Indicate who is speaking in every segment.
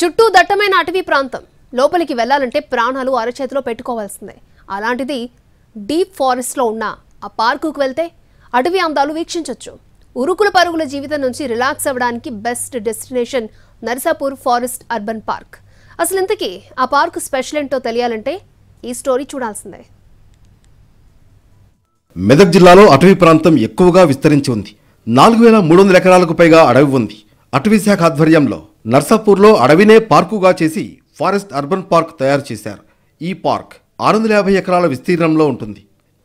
Speaker 1: చుట్టూ దట్టమైన అటవీ ప్రాంతం లోపలికి వెళ్లాలంటే ప్రాణాలు అరచేతిలో పెట్టుకోవాల్సిందే అలాంటిది డీప్ ఫారెస్ట్లో ఉన్న ఆ పార్కుకు వెళ్తే అటవీ అందాలు వీక్షించవచ్చు ఉరుకుల పరుగుల జీవితం నుంచి రిలాక్స్ అవ్వడానికి best destination Narsapur forest urban park అసలు ఇంతకీ ఆ పార్కు స్పెషల్ ఏంటో తెలియాలంటే ఈ స్టోరీ చూడాల్సిందే మెదక్ జిల్లాలో అటవీ ప్రాంతం ఎక్కువగా విస్తరించి ఉంది నాలుగు వేల మూడు వందల ఎకరాలకు పైగా అడవి ఉంది అటవీ శాఖ ఆధ్వర్యంలో నర్సాపూర్లో అడవినే పార్కుగా చేసి ఫారెస్ట్ అర్బన్ పార్క్ తయారు చేశారు ఈ పార్క్ ఆరు వందల యాభై ఎకరాల విస్తీర్ణంలో ఉంటుంది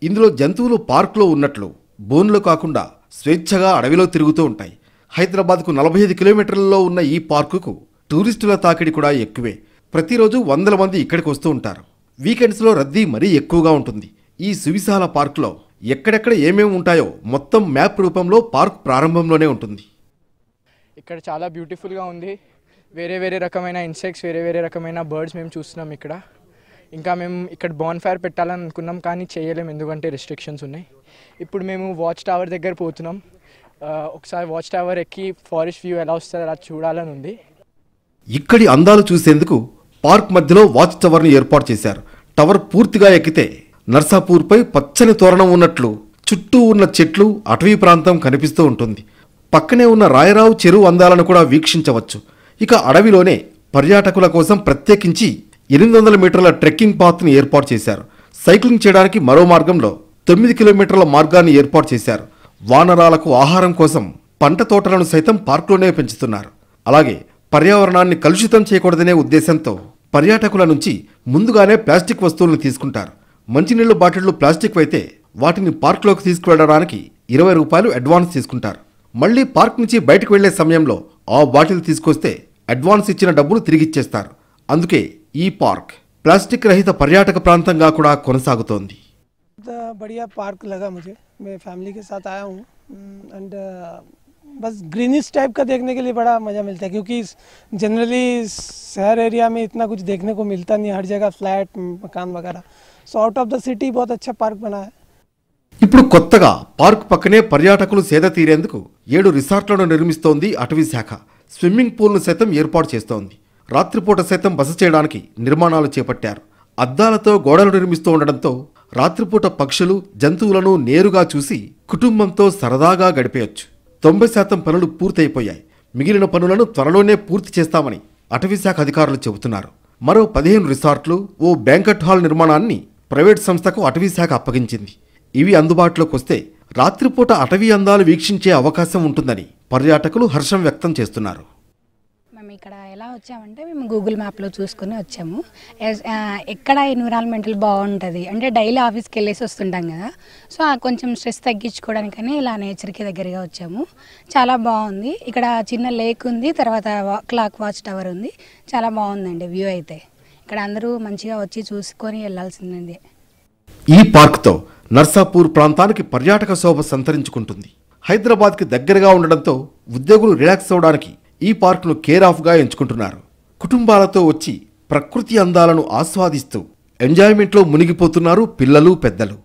Speaker 1: ఇందులో జంతువులు పార్క్లో ఉన్నట్లు బోన్లు కాకుండా స్వేచ్ఛగా అడవిలో తిరుగుతూ ఉంటాయి హైదరాబాద్కు నలభై ఐదు కిలోమీటర్లలో ఉన్న ఈ పార్కుకు టూరిస్టుల తాకిడి కూడా ఎక్కువే ప్రతిరోజు వందల మంది ఇక్కడికి వస్తూ ఉంటారు వీకెండ్స్లో రద్దీ మరీ ఎక్కువగా ఉంటుంది ఈ సువిశాల పార్కులో ఎక్కడెక్కడ ఏమేమి ఉంటాయో మొత్తం మ్యాప్ రూపంలో పార్క్ ప్రారంభంలోనే ఉంటుంది ఇక్కడ చాలా బ్యూటిఫుల్గా ఉంది వేరే వేరే రకమైన ఇన్సెక్ట్స్ వేరే వేరే రకమైన బర్డ్స్ మేము చూస్తున్నాం ఇక్కడ ఇంకా మేము ఇక్కడ బోన్ ఫైర్ పెట్టాలని అనుకున్నాం కానీ చేయలేము ఎందుకంటే రెస్ట్రిక్షన్స్ ఉన్నాయి ఇప్పుడు మేము వాచ్ టవర్ దగ్గర పోతున్నాం ఒకసారి వాచ్ టవర్ ఎక్కి ఫారెస్ట్ వ్యూ ఎలా వస్తారో అలా చూడాలని ఉంది ఇక్కడి అందాలు చూసేందుకు పార్క్ మధ్యలో వాచ్ టవర్ను ఏర్పాటు చేశారు టవర్ పూర్తిగా ఎక్కితే నర్సాపూర్పై పచ్చని తోరణం ఉన్నట్లు చుట్టూ ఉన్న చెట్లు అటవీ ప్రాంతం కనిపిస్తూ ఉంటుంది పక్కనే ఉన్న రాయరావు చెరువు అందాలను కూడా వీక్షించవచ్చు ఇక అడవిలోనే పర్యాటకుల కోసం ప్రత్యేకించి ఎనిమిది వందల మీటర్ల ట్రెక్కింగ్ పాత్ని ఏర్పాటు చేశారు సైక్లింగ్ చేయడానికి మరో మార్గంలో తొమ్మిది కిలోమీటర్ల మార్గాన్ని ఏర్పాటు చేశారు వానరాలకు ఆహారం కోసం పంట తోటలను సైతం పార్కులోనే పెంచుతున్నారు అలాగే పర్యావరణాన్ని కలుషితం చేయకూడదనే ఉద్దేశంతో పర్యాటకుల నుంచి ముందుగానే ప్లాస్టిక్ వస్తువులను తీసుకుంటారు మంచినీళ్ళు బాటిళ్లు ప్లాస్టిక్ అయితే వాటిని పార్కులోకి తీసుకువెళ్ళడానికి ఇరవై రూపాయలు అడ్వాన్స్ తీసుకుంటారు మళ్లీ పార్క్ నుంచి బయటకు వెళ్లే సమయంలో और बॉटल తీసుకొస్తే అడ్వాన్స్ ఇచ్చిన డబ్బును తిరిగి ఇచ్చస్తారు అందుకే ఈ పార్క్ ప్లాస్టిక్ రహిత పర్యాటక ప్రాంతంగా కూడా కొనసాగుతుంది. ఎంత బడియా పార్క్ లగా ముజే మే ఫ్యామిలీ కే సాత్ ఆయా హూ అండ్ బస్ గ్రీనీష్ టైప్ కా దేఖనే కే లియే బడా మజా మిల్తా హై క్యుకి జనరల్లీ షహర్ ఏరియా మే ఇత్నా కుచ్ దేఖనే కో మిల్తా నహీ హర్ జాయగా ఫ్లాట్ మకాన్ వగరా so out of the city బహత్ అచ్చా పార్క్ బనాయా ఇప్పుడు కొత్తగా పార్క్ పక్కనే పర్యాటకులు సేద తీరేందుకు ఏడు రిసార్ట్లను నిర్మిస్తోంది అటవీ శాఖ స్విమ్మింగ్ పూల్ను సైతం ఏర్పాటు చేస్తోంది రాత్రిపూట సైతం బస చేయడానికి నిర్మాణాలు చేపట్టారు అద్దాలతో గోడలు నిర్మిస్తూ ఉండడంతో రాత్రిపూట పక్షులు జంతువులను నేరుగా చూసి కుటుంబంతో సరదాగా గడిపేయొచ్చు తొంభై శాతం పనులు పూర్తయిపోయాయి మిగిలిన పనులను త్వరలోనే పూర్తి చేస్తామని అటవీశాఖ అధికారులు చెబుతున్నారు మరో పదిహేను రిసార్ట్లు ఓ బ్యాంకట్ హాల్ నిర్మాణాన్ని ప్రైవేట్ సంస్థకు అటవీశాఖ అప్పగించింది ఇవి అందుబాటులోకి వస్తే రాత్రిపూట అటవీ అందాలు వీక్షించే అవకాశం ఉంటుందని పర్యాటకులు హర్షం వ్యక్తం చేస్తున్నారు మేము ఇక్కడ ఎలా వచ్చామంటే మేము గూగుల్ మ్యాప్లో చూసుకుని వచ్చాము ఎక్కడ ఎన్విరాన్మెంటల్ బాగుంటుంది అంటే డైలీ ఆఫీస్కి వెళ్ళేసి వస్తుంటాం కదా సో కొంచెం స్ట్రెస్ తగ్గించుకోవడానికని ఇలా నేచర్కి దగ్గరగా వచ్చాము చాలా బాగుంది ఇక్కడ చిన్న లేక్ ఉంది తర్వాత క్లాక్ వాచ్ టవర్ ఉంది చాలా బాగుందండి వ్యూ అయితే ఇక్కడ అందరూ మంచిగా వచ్చి చూసుకొని వెళ్ళాల్సిందండి ఈ పార్క్తో నర్సాపూర్ ప్రాంతానికి పర్యాటక శోభ సంతరించుకుంటుంది హైదరాబాద్కి దగ్గరగా ఉండడంతో ఉద్యోగులు రిలాక్స్ అవడానికి ఈ పార్కును కేర్ ఆఫ్గా ఎంచుకుంటున్నారు కుటుంబాలతో వచ్చి ప్రకృతి అందాలను ఆస్వాదిస్తూ ఎంజాయ్మెంట్లో మునిగిపోతున్నారు పిల్లలు పెద్దలు